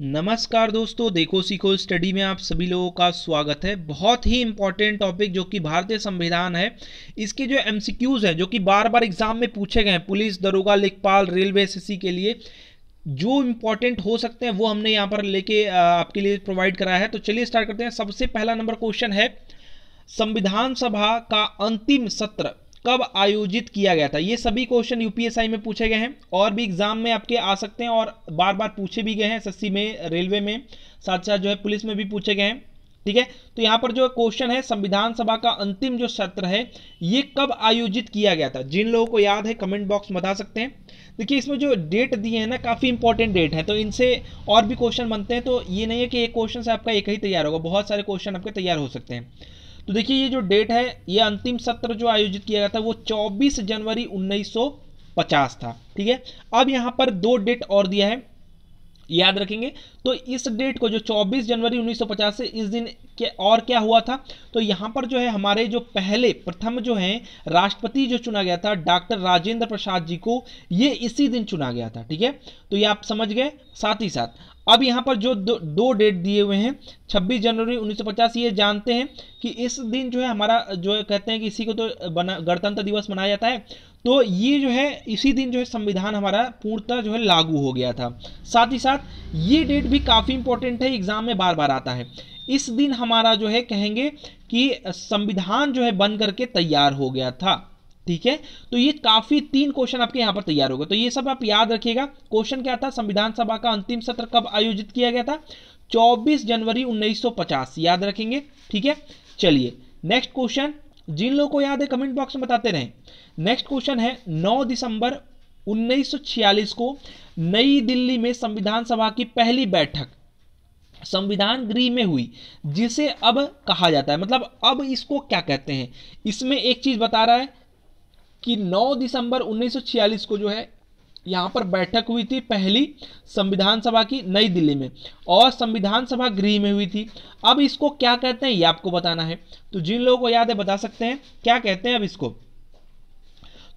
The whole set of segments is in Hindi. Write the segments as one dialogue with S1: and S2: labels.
S1: नमस्कार दोस्तों देखो सीखो स्टडी में आप सभी लोगों का स्वागत है बहुत ही इंपॉर्टेंट टॉपिक जो कि भारतीय संविधान है इसके जो क्यूज हैं जो कि बार बार एग्जाम में पूछे गए हैं पुलिस दरोगा लेखपाल रेलवे एस के लिए जो इंपॉर्टेंट हो सकते हैं वो हमने यहाँ पर लेके आपके लिए प्रोवाइड कराया है तो चलिए स्टार्ट करते हैं सबसे पहला नंबर क्वेश्चन है संविधान सभा का अंतिम सत्र कब आयोजित किया गया था ये सभी क्वेश्चन यूपीएसआई में पूछे गए हैं और भी एग्जाम में आपके आ सकते हैं और बार बार पूछे भी गए हैं सस्सी में रेलवे में साथ साथ जो है पुलिस में भी पूछे गए हैं ठीक है तो यहाँ पर जो क्वेश्चन है संविधान सभा का अंतिम जो सत्र है ये कब आयोजित किया गया था जिन लोगों को याद है कमेंट बॉक्स बता सकते हैं देखिए इसमें जो डेट दिए हैं ना काफ़ी इंपॉर्टेंट डेट है तो इनसे और भी क्वेश्चन बनते हैं तो ये नहीं है कि एक क्वेश्चन से आपका एक ही तैयार होगा बहुत सारे क्वेश्चन आपके तैयार हो सकते हैं तो देखिए ये जो डेट है ये अंतिम सत्र जो आयोजित किया गया था वो 24 जनवरी 1950 था ठीक है अब यहाँ पर दो डेट और दिया है याद रखेंगे तो इस डेट को जो 24 जनवरी 1950 से इस दिन के और क्या हुआ था तो यहाँ पर जो है हमारे जो पहले प्रथम जो है राष्ट्रपति जो चुना गया था डॉक्टर राजेंद्र प्रसाद जी को ये इसी दिन चुना गया था ठीक है तो ये आप समझ गए साथ ही साथ अब यहाँ पर जो दो, डेट दिए हुए हैं 26 जनवरी 1950 ये जानते हैं कि इस दिन जो है हमारा जो है कहते हैं कि इसी को तो बना गणतंत्र दिवस मनाया जाता है तो ये जो है इसी दिन जो है संविधान हमारा पूर्णतः जो है लागू हो गया था साथ ही साथ ये डेट भी काफ़ी इंपॉर्टेंट है एग्जाम में बार बार आता है इस दिन हमारा जो है कहेंगे कि संविधान जो है बन करके तैयार हो गया था ठीक है तो ये काफी तीन क्वेश्चन आपके यहाँ पर तैयार होगा तो ये सब आप याद रखिएगा क्वेश्चन क्या था संविधान सभा का अंतिम सत्र कब आयोजित किया गया था 24 जनवरी 1950 याद रखेंगे ठीक है चलिए नेक्स्ट क्वेश्चन जिन लोगों को याद है कमेंट बॉक्स में बताते रहें नेक्स्ट क्वेश्चन है 9 दिसंबर 1946 को नई दिल्ली में संविधान सभा की पहली बैठक संविधान गृह में हुई जिसे अब कहा जाता है मतलब अब इसको क्या कहते हैं इसमें एक चीज बता रहा है कि 9 दिसंबर 1946 को जो है यहाँ पर बैठक हुई थी पहली संविधान सभा की नई दिल्ली में और संविधान सभा गृह में हुई थी अब इसको क्या कहते हैं ये आपको बताना है तो जिन लोगों को याद है बता सकते हैं क्या कहते हैं अब इसको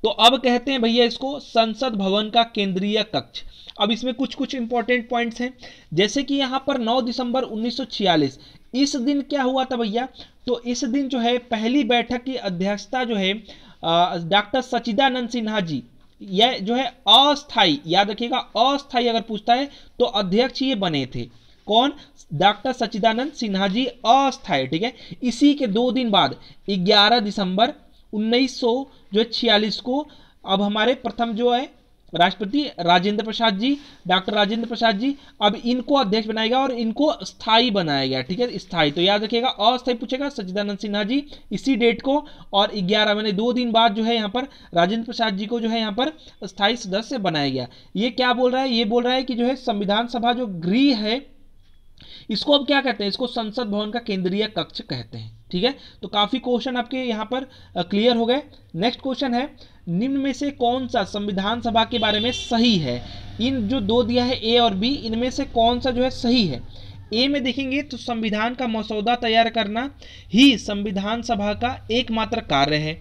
S1: तो अब कहते हैं भैया इसको संसद भवन का केंद्रीय कक्ष अब इसमें कुछ कुछ इंपॉर्टेंट पॉइंट्स हैं जैसे कि यहाँ पर 9 दिसंबर 1946 इस दिन क्या हुआ था भैया तो इस दिन जो है पहली बैठक की अध्यक्षता जो है डॉक्टर सचिदानंद सिन्हा जी यह जो है अस्थाई याद रखिएगा अस्थाई अगर पूछता है तो अध्यक्ष ये बने थे कौन डॉक्टर सचिदानंद सिन्हा जी अस्थाई ठीक है इसी के दो दिन बाद 11 दिसंबर उन्नीस जो है छियालीस को अब हमारे प्रथम जो है राष्ट्रपति राजेंद्र प्रसाद जी डॉक्टर राजेंद्र प्रसाद जी अब इनको अध्यक्ष बनाया गया और इनको स्थायी बनाया गया ठीक है स्थायी तो याद रखिएगा अस्थायी पूछेगा सचिदानंद सिन्हा जी इसी डेट को और ग्यारह मैंने दो दिन बाद जो है यहाँ पर राजेंद्र प्रसाद जी को जो है यहाँ पर स्थायी सदस्य बनाया गया ये क्या बोल रहा है ये बोल रहा है कि जो है संविधान सभा जो गृह है इसको अब क्या कहते हैं इसको संसद भवन का केंद्रीय कक्ष कहते हैं ठीक है तो काफ़ी क्वेश्चन आपके यहाँ पर क्लियर हो गए नेक्स्ट क्वेश्चन है निम्न में से कौन सा संविधान सभा के बारे में सही है इन जो दो दिया है ए और बी इनमें से कौन सा जो है सही है ए में देखेंगे तो संविधान का मसौदा तैयार करना ही संविधान सभा का एकमात्र कार्य है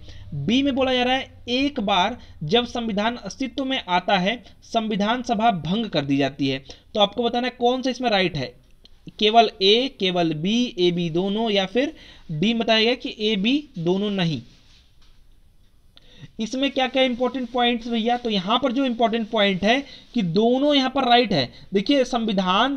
S1: बी में बोला जा रहा है एक बार जब संविधान अस्तित्व में आता है संविधान सभा भंग कर दी जाती है तो आपको बताना है कौन सा इसमें राइट है केवल ए केवल बी ए बी दोनों या फिर डी बताया गया कि ए बी दोनों नहीं इसमें क्या क्या इंपॉर्टेंट पॉइंट्स भैया तो यहां पर जो इंपॉर्टेंट पॉइंट है कि दोनों यहां पर राइट है देखिए संविधान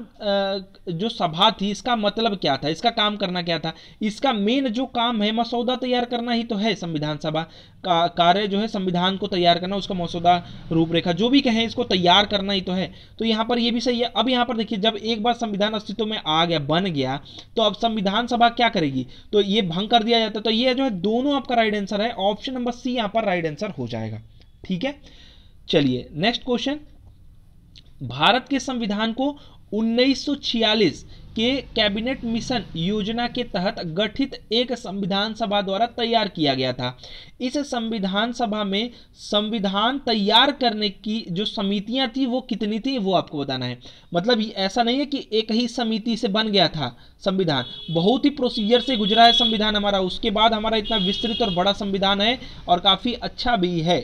S1: जो सभा थी इसका मतलब क्या था इसका काम करना क्या था इसका मेन जो काम है मसौदा तैयार करना ही तो है संविधान सभा का, कार्य जो है संविधान को तैयार करना उसका मसौदा रूपरेखा जो भी कहें इसको तैयार करना ही तो है तो यहाँ पर यह भी सही है अब यहाँ पर देखिए जब एक बार संविधान अस्तित्व में आ गया बन गया तो अब संविधान सभा क्या करेगी तो ये भंग कर दिया जाता है तो ये जो है दोनों आपका राइट आंसर है ऑप्शन नंबर सी यहाँ पर राइट आंसर हो जाएगा ठीक है चलिए नेक्स्ट क्वेश्चन भारत के संविधान को 1946 के कैबिनेट मिशन योजना के तहत गठित एक संविधान सभा द्वारा तैयार किया गया था इस संविधान सभा में संविधान तैयार करने की जो समितियां थी वो कितनी थी वो आपको बताना है मतलब ऐसा नहीं है कि एक ही समिति से बन गया था संविधान बहुत ही प्रोसीजर से गुजरा है संविधान हमारा उसके बाद हमारा इतना विस्तृत और बड़ा संविधान है और काफ़ी अच्छा भी है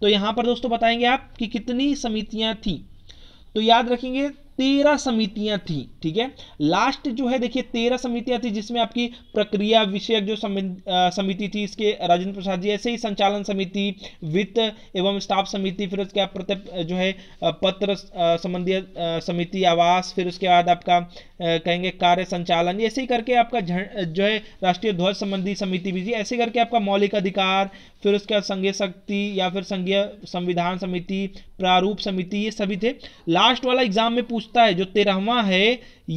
S1: तो यहाँ पर दोस्तों बताएंगे आप कि कितनी समितियाँ थी तो याद रखेंगे तेरह समितियां थी ठीक है लास्ट जो है देखिए तेरह समितियां थी जिसमें आपकी प्रक्रिया विषयक जो समिति थी इसके राजेंद्र प्रसाद जी ऐसे ही संचालन समिति वित्त एवं स्टाफ समिति फिर उसके बाद प्रत्येक जो है पत्र संबंधी समिति आवास फिर उसके बाद आपका कहेंगे कार्य संचालन ऐसे ही करके आपका जो है राष्ट्रीय ध्वज संबंधी समिति भी थी ऐसे करके आपका मौलिक अधिकार फिर उसके बाद संघीय शक्ति या फिर संघीय संविधान समिति प्रारूप समिति ये सभी थे लास्ट वाला एग्जाम में पूछता है जो तेरहवा है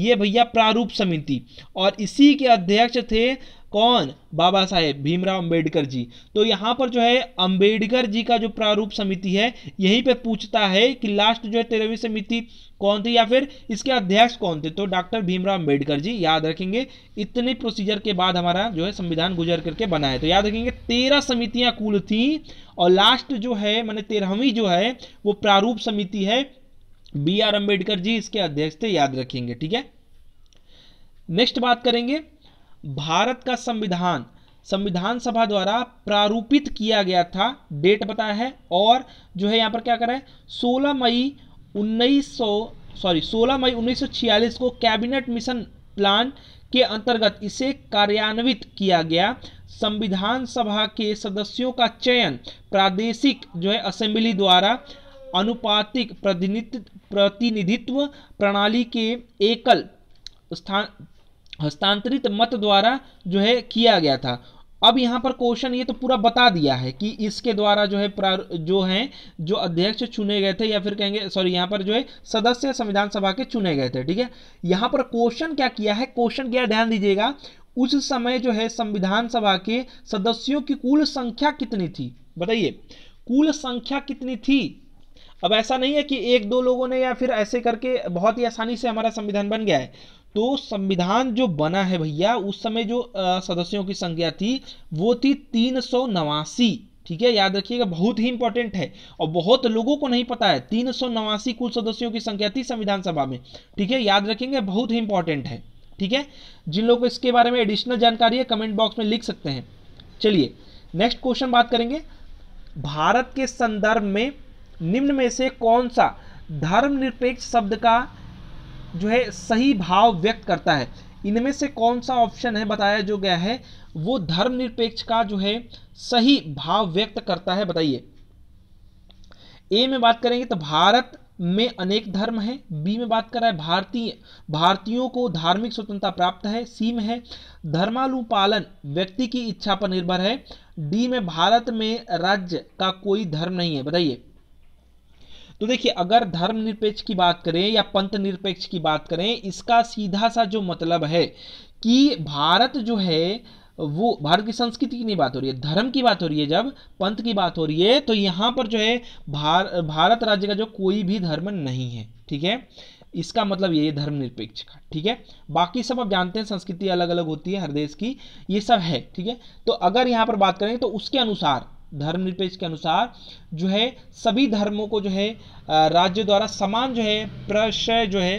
S1: ये भैया प्रारूप समिति और इसी के अध्यक्ष थे कौन बाबा साहेब भीमराव अंबेडकर जी तो यहाँ पर जो है अंबेडकर जी का जो प्रारूप समिति है यहीं पे पूछता है कि लास्ट जो है तेरहवीं समिति कौन थी या फिर इसके अध्यक्ष कौन थे तो डॉक्टर भीमराव अंबेडकर जी याद रखेंगे इतने प्रोसीजर के बाद हमारा जो है संविधान गुजर करके बना है तो याद रखेंगे तेरह समितियां कुल थी और लास्ट जो है मैंने तेरहवीं जो है वो प्रारूप समिति है बी आर अम्बेडकर जी इसके अध्यक्ष थे याद रखेंगे ठीक है नेक्स्ट बात करेंगे भारत का संविधान संविधान सभा द्वारा प्रारूपित किया गया था डेट बताया है और जो है यहाँ पर क्या करा है 16 मई 1900 सॉरी 16 मई 1946 को कैबिनेट मिशन प्लान के अंतर्गत इसे कार्यान्वित किया गया संविधान सभा के सदस्यों का चयन प्रादेशिक जो है असेंबली द्वारा अनुपातिक प्रतिनिधित्व प्रणाली के एकल स्थान हस्तांतरित मत द्वारा जो है किया गया था अब यहाँ पर क्वेश्चन ये तो पूरा बता दिया है कि इसके द्वारा जो है जो है जो अध्यक्ष चुने गए थे या फिर कहेंगे सॉरी यहाँ पर जो है सदस्य संविधान सभा के चुने गए थे ठीक है यहाँ पर क्वेश्चन क्या किया है क्वेश्चन क्या ध्यान दीजिएगा उस समय जो है संविधान सभा के सदस्यों की कुल संख्या कितनी थी बताइए कुल संख्या कितनी थी अब ऐसा नहीं है कि एक दो लोगों ने या फिर ऐसे करके बहुत ही आसानी से हमारा संविधान बन गया है तो संविधान जो बना है भैया उस समय जो सदस्यों की संख्या थी वो थी तीन सौ नवासी ठीक है याद रखिएगा बहुत ही इंपॉर्टेंट है और बहुत लोगों को नहीं पता है तीन सौ नवासी कुल सदस्यों की संख्या थी संविधान सभा में ठीक है याद रखेंगे बहुत ही इंपॉर्टेंट है ठीक है जिन लोगों को इसके बारे में एडिशनल जानकारी है कमेंट बॉक्स में लिख सकते हैं चलिए नेक्स्ट क्वेश्चन बात करेंगे भारत के संदर्भ में निम्न में से कौन सा धर्मनिरपेक्ष शब्द का जो है सही भाव व्यक्त करता है इनमें से कौन सा ऑप्शन है बताया जो गया है वो धर्मनिरपेक्ष का जो है सही भाव व्यक्त करता है बताइए ए में बात करेंगे तो भारत में अनेक धर्म हैं बी में बात कर रहा है भारतीय भारतीयों को धार्मिक स्वतंत्रता प्राप्त है सी में है धर्मानुपालन व्यक्ति की इच्छा पर निर्भर है डी में भारत में राज्य का कोई धर्म नहीं है बताइए तो देखिए अगर धर्म निरपेक्ष की बात करें या पंथ निरपेक्ष की बात करें इसका सीधा सा जो मतलब है कि भारत जो है वो भारत की संस्कृति की नहीं बात हो रही है धर्म की बात हो रही है जब पंथ की बात हो रही है तो यहाँ पर जो है भार, भारत राज्य का जो कोई भी धर्म नहीं है ठीक है इसका मतलब ये धर्मनिरपेक्ष का ठीक है बाकी सब आप जानते हैं संस्कृति अलग अलग होती है हर देश की ये सब है ठीक है तो अगर यहाँ पर बात करें तो उसके अनुसार धर्मनिरपेक्ष के अनुसार जो है सभी धर्मों को जो है राज्य द्वारा समान जो है प्रशय जो है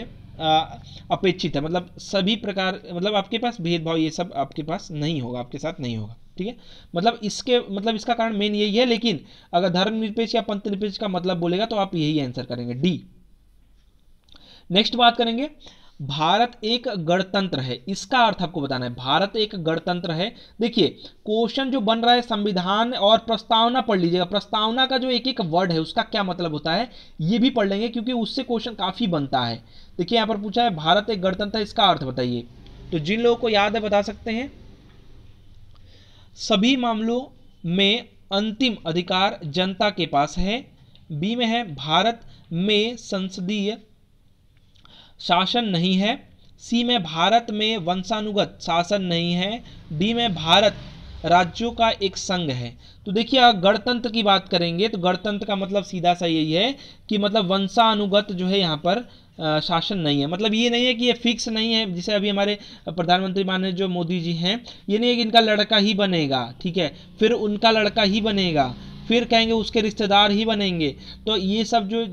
S1: अपेक्षित है मतलब सभी प्रकार मतलब आपके पास भेदभाव ये सब आपके पास नहीं होगा आपके साथ नहीं होगा ठीक है मतलब इसके मतलब इसका कारण मेन यही है लेकिन अगर धर्मनिरपेक्ष या पंथ निरपेक्ष का मतलब बोलेगा तो आप यही आंसर करेंगे डी नेक्स्ट बात करेंगे भारत एक गणतंत्र है इसका अर्थ आपको बताना है भारत एक गणतंत्र है देखिए क्वेश्चन जो बन रहा है संविधान और प्रस्तावना पढ़ लीजिएगा प्रस्तावना का जो एक एक वर्ड है उसका क्या मतलब होता है ये भी पढ़ लेंगे क्योंकि उससे क्वेश्चन काफ़ी बनता है देखिए यहां पर पूछा है भारत एक गणतंत्र है इसका अर्थ बताइए तो जिन लोगों को याद है बता सकते हैं सभी मामलों में अंतिम अधिकार जनता के पास है बी में है भारत में संसदीय शासन नहीं है सी में भारत में वंशानुगत शासन नहीं है डी में भारत राज्यों का एक संघ है तो देखिए अगर गणतंत्र की बात करेंगे तो गणतंत्र का मतलब सीधा सा यही है कि मतलब वंशानुगत जो है यहाँ पर शासन नहीं है मतलब ये नहीं है कि ये फिक्स नहीं है जिसे अभी हमारे प्रधानमंत्री माननीय जो मोदी जी हैं ये नहीं है कि इनका लड़का ही बनेगा ठीक है फिर उनका लड़का ही बनेगा फिर कहेंगे उसके रिश्तेदार ही बनेंगे तो ये सब जो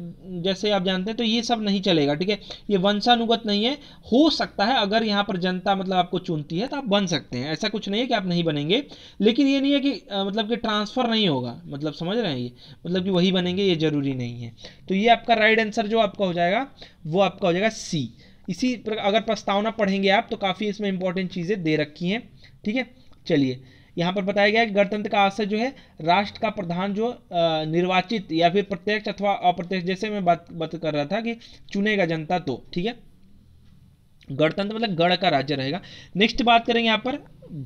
S1: जैसे आप जानते हैं तो ये सब नहीं चलेगा ठीक है ये वंशानुगत नहीं है हो सकता है अगर यहाँ पर जनता मतलब आपको चुनती है तो आप बन सकते हैं ऐसा कुछ नहीं है कि आप नहीं बनेंगे लेकिन ये नहीं है कि आ, मतलब कि ट्रांसफ़र नहीं होगा मतलब समझ रहे हैं ये मतलब कि वही बनेंगे ये ज़रूरी नहीं है तो ये आपका राइट आंसर जो आपका हो जाएगा वो आपका हो जाएगा सी इसी अगर प्रस्तावना पढ़ेंगे आप तो काफ़ी इसमें इंपॉर्टेंट चीज़ें दे रखी हैं ठीक है चलिए यहाँ पर बताया गया है गणतंत्र का आशय जो है राष्ट्र का प्रधान जो निर्वाचित या फिर प्रत्यक्ष अथवा अप्रत्यक्ष जैसे मैं बात बात कर रहा था कि चुनेगा जनता तो ठीक है गणतंत्र मतलब गण का राज्य रहेगा नेक्स्ट बात करेंगे यहाँ पर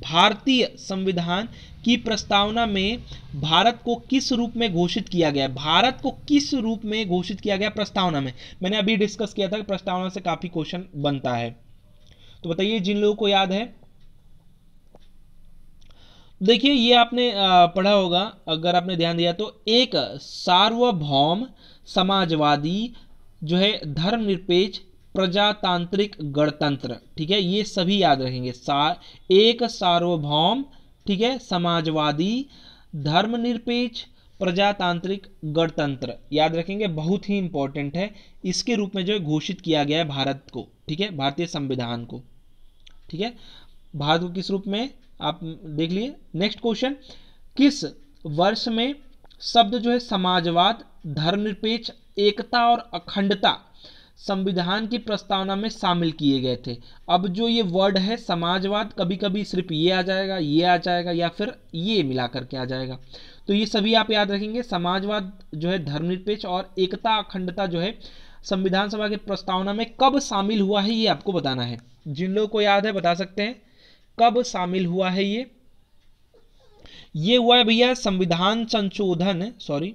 S1: भारतीय संविधान की प्रस्तावना में भारत को किस रूप में घोषित किया गया भारत को किस रूप में घोषित किया गया प्रस्तावना में मैंने अभी डिस्कस किया था कि प्रस्तावना से काफ़ी क्वेश्चन बनता है तो बताइए जिन लोगों को याद है देखिए ये आपने पढ़ा होगा अगर आपने ध्यान दिया तो एक सार्वभौम समाजवादी जो है धर्मनिरपेक्ष प्रजातांत्रिक गणतंत्र ठीक है ये सभी याद रखेंगे सार एक सार्वभौम ठीक है समाजवादी धर्मनिरपेक्ष प्रजातांत्रिक गणतंत्र याद रखेंगे बहुत ही इंपॉर्टेंट है इसके रूप में जो है घोषित किया गया है भारत को ठीक है भारतीय संविधान को ठीक है भारत को किस रूप में आप देख लिए नेक्स्ट क्वेश्चन किस वर्ष में शब्द जो है समाजवाद धर्मनिरपेक्ष एकता और अखंडता संविधान की प्रस्तावना में शामिल किए गए थे अब जो ये वर्ड है समाजवाद कभी कभी सिर्फ ये आ जाएगा ये आ जाएगा या फिर ये मिला करके आ जाएगा तो ये सभी आप याद रखेंगे समाजवाद जो है धर्मनिरपेक्ष और एकता अखंडता जो है संविधान सभा के प्रस्तावना में कब शामिल हुआ है ये आपको बताना है जिन लोगों को याद है बता सकते हैं कब शामिल हुआ है ये ये हुआ है भैया संविधान संशोधन सॉरी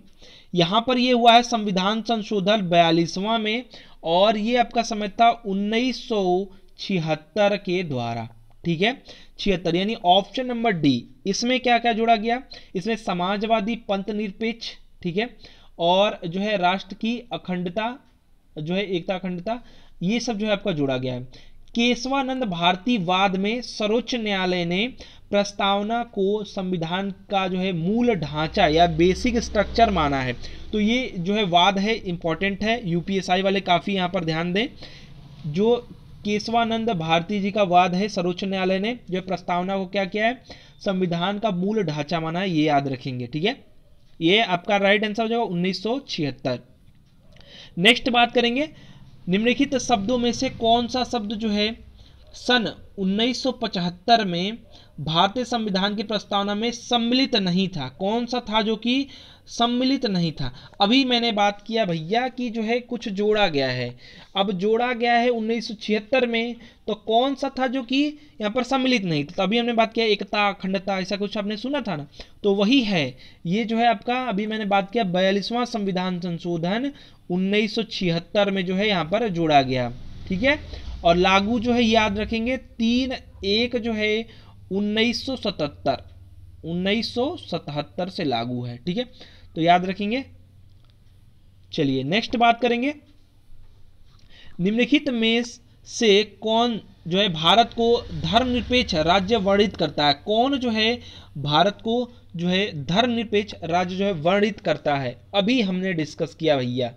S1: यहां पर ये हुआ है संविधान संशोधन बयालीसवां में और ये आपका समय था उन्नीस छिहत्तर के द्वारा ठीक है छिहत्तर यानी ऑप्शन नंबर डी इसमें क्या क्या जोड़ा गया इसमें समाजवादी पंथ निरपेक्ष ठीक है और जो है राष्ट्र की अखंडता जो है एकता अखंडता ये सब जो है आपका जोड़ा गया है केशवानंद भारती वाद में सर्वोच्च न्यायालय ने प्रस्तावना को संविधान का जो है मूल ढांचा या बेसिक स्ट्रक्चर माना है तो ये जो है वाद है इम्पॉर्टेंट है यूपीएसआई वाले काफ़ी यहाँ पर ध्यान दें जो केशवानंद भारती जी का वाद है सर्वोच्च न्यायालय ने जो प्रस्तावना को क्या किया है संविधान का मूल ढांचा माना है ये याद रखेंगे ठीक है ये आपका राइट आंसर हो जाएगा उन्नीस नेक्स्ट बात करेंगे निम्नलिखित शब्दों में से कौन सा शब्द जो है सन 1975 में भारतीय संविधान की प्रस्तावना में सम्मिलित नहीं था कौन सा था जो कि सम्मिलित नहीं था अभी मैंने बात किया भैया कि जो है कुछ जोड़ा गया है अब जोड़ा गया है 1976 में तो कौन सा था जो कि यहाँ पर सम्मिलित नहीं था तो अभी हमने बात किया एकता अखंडता ऐसा कुछ आपने सुना था ना तो वही है ये जो है आपका अभी मैंने बात किया बयालीसवां संविधान संशोधन उन्नीस में जो है यहाँ पर जोड़ा गया ठीक है और लागू जो है याद रखेंगे तीन एक जो है 1977 1977 से लागू है ठीक है तो याद रखेंगे चलिए नेक्स्ट बात करेंगे निम्नलिखित में से कौन जो है भारत को धर्मनिरपेक्ष राज्य वर्णित करता है कौन जो है भारत को जो है धर्मनिरपेक्ष राज्य जो है वर्णित करता है अभी हमने डिस्कस किया भैया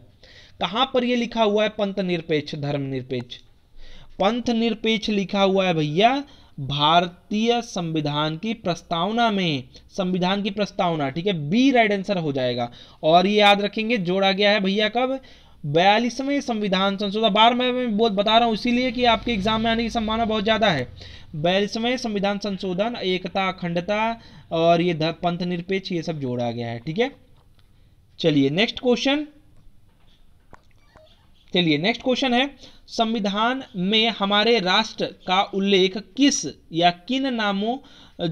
S1: कहां पर ये लिखा हुआ है पंथ निरपेक्ष धर्मनिरपेक्ष पंथ निरपेक्ष लिखा हुआ है भैया भारतीय संविधान की प्रस्तावना में संविधान की प्रस्तावना ठीक है बी राइट आंसर हो जाएगा और ये याद रखेंगे जोड़ा गया है भैया कब बयालीसवें संविधान संशोधन बार मैं बहुत बता रहा हूँ इसीलिए कि आपके एग्जाम में आने की संभावना बहुत ज़्यादा है बयालीसवें संविधान संशोधन एकता अखंडता और ये पंथ निरपेक्ष ये सब जोड़ा गया है ठीक है चलिए नेक्स्ट क्वेश्चन चलिए नेक्स्ट क्वेश्चन है संविधान में हमारे राष्ट्र का उल्लेख किस या किन नामों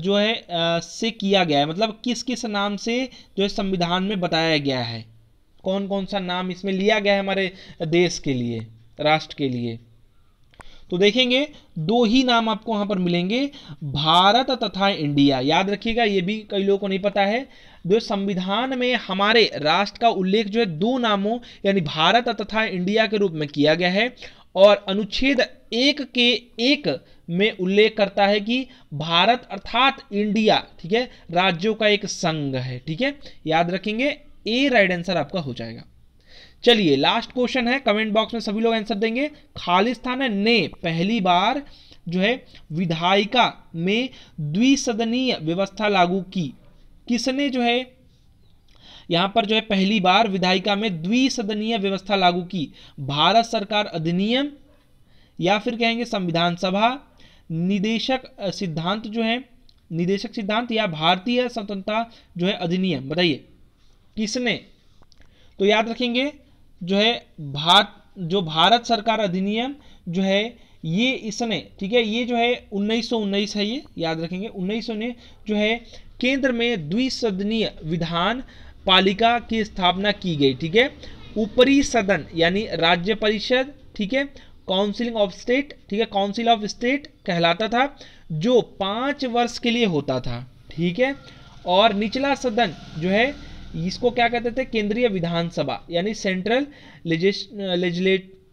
S1: जो है से किया गया है मतलब किस किस नाम से जो है संविधान में बताया गया है कौन कौन सा नाम इसमें लिया गया है हमारे देश के लिए राष्ट्र के लिए तो देखेंगे दो ही नाम आपको वहां पर मिलेंगे भारत तथा इंडिया याद रखिएगा ये भी कई लोगों को नहीं पता है जो संविधान में हमारे राष्ट्र का उल्लेख जो है दो नामों यानी भारत तथा इंडिया के रूप में किया गया है और अनुच्छेद एक के एक में उल्लेख करता है कि भारत अर्थात इंडिया ठीक है राज्यों का एक संघ है ठीक है याद रखेंगे ए राइट आंसर आपका हो जाएगा चलिए लास्ट क्वेश्चन है कमेंट बॉक्स में सभी लोग आंसर देंगे खालिस्तान ने पहली बार जो है विधायिका में द्विसदनीय व्यवस्था लागू की किसने जो है यहां पर जो है पहली बार विधायिका में द्विसदनीय व्यवस्था लागू की भारत सरकार अधिनियम या फिर कहेंगे संविधान सभा निदेशक सिद्धांत जो है निदेशक सिद्धांत या भारतीय स्वतंत्रता जो है अधिनियम बताइए किसने तो याद रखेंगे जो है भारत जो भारत सरकार अधिनियम जो है ये इसने ठीक है ये जो है उन्नीस है ये याद रखेंगे उन्नीस ने जो है केंद्र में द्विसदनीय विधान पालिका की स्थापना की गई ठीक है ऊपरी सदन यानी राज्य परिषद ठीक है काउंसिलिंग ऑफ स्टेट ठीक है काउंसिल ऑफ स्टेट कहलाता था जो पाँच वर्ष के लिए होता था ठीक है और निचला सदन जो है इसको क्या कहते थे केंद्रीय विधानसभा यानी सेंट्रल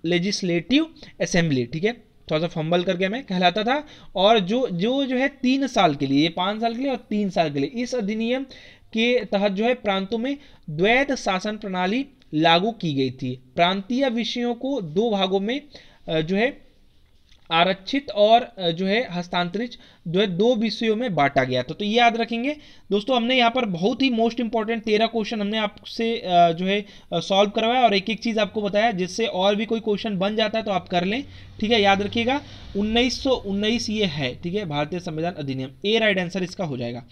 S1: लेजिस्लेटिव असेंबली ठीक है थोड़ा सा फंबल करके मैं कहलाता था और जो जो जो है तीन साल के लिए ये पाँच साल के लिए और तीन साल के लिए इस अधिनियम के तहत जो है प्रांतों में द्वैत शासन प्रणाली लागू की गई थी प्रांतीय विषयों को दो भागों में जो है आरक्षित और जो है हस्तांतरित जो है दो विषयों में बांटा गया था तो ये याद रखेंगे दोस्तों हमने यहाँ पर बहुत ही मोस्ट इंपॉर्टेंट तेरह क्वेश्चन हमने आपसे जो है सॉल्व करवाया और एक एक चीज़ आपको बताया जिससे और भी कोई क्वेश्चन बन जाता है तो आप कर लें ठीक है याद रखिएगा उन्नीस ये है ठीक है भारतीय संविधान अधिनियम ए राइट आंसर इसका हो जाएगा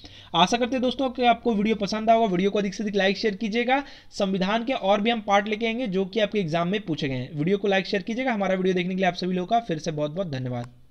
S1: आशा करते हैं दोस्तों कि आपको वीडियो पसंद आएगा वीडियो को अधिक से अधिक लाइक शेयर कीजिएगा संविधान के और भी हम पार्ट लेके आएंगे जो कि आपके एग्जाम में पूछे गए हैं वीडियो को लाइक शेयर कीजिएगा हमारा वीडियो देखने के लिए आप सभी लोगों का फिर से बहुत बहुत धन्यवाद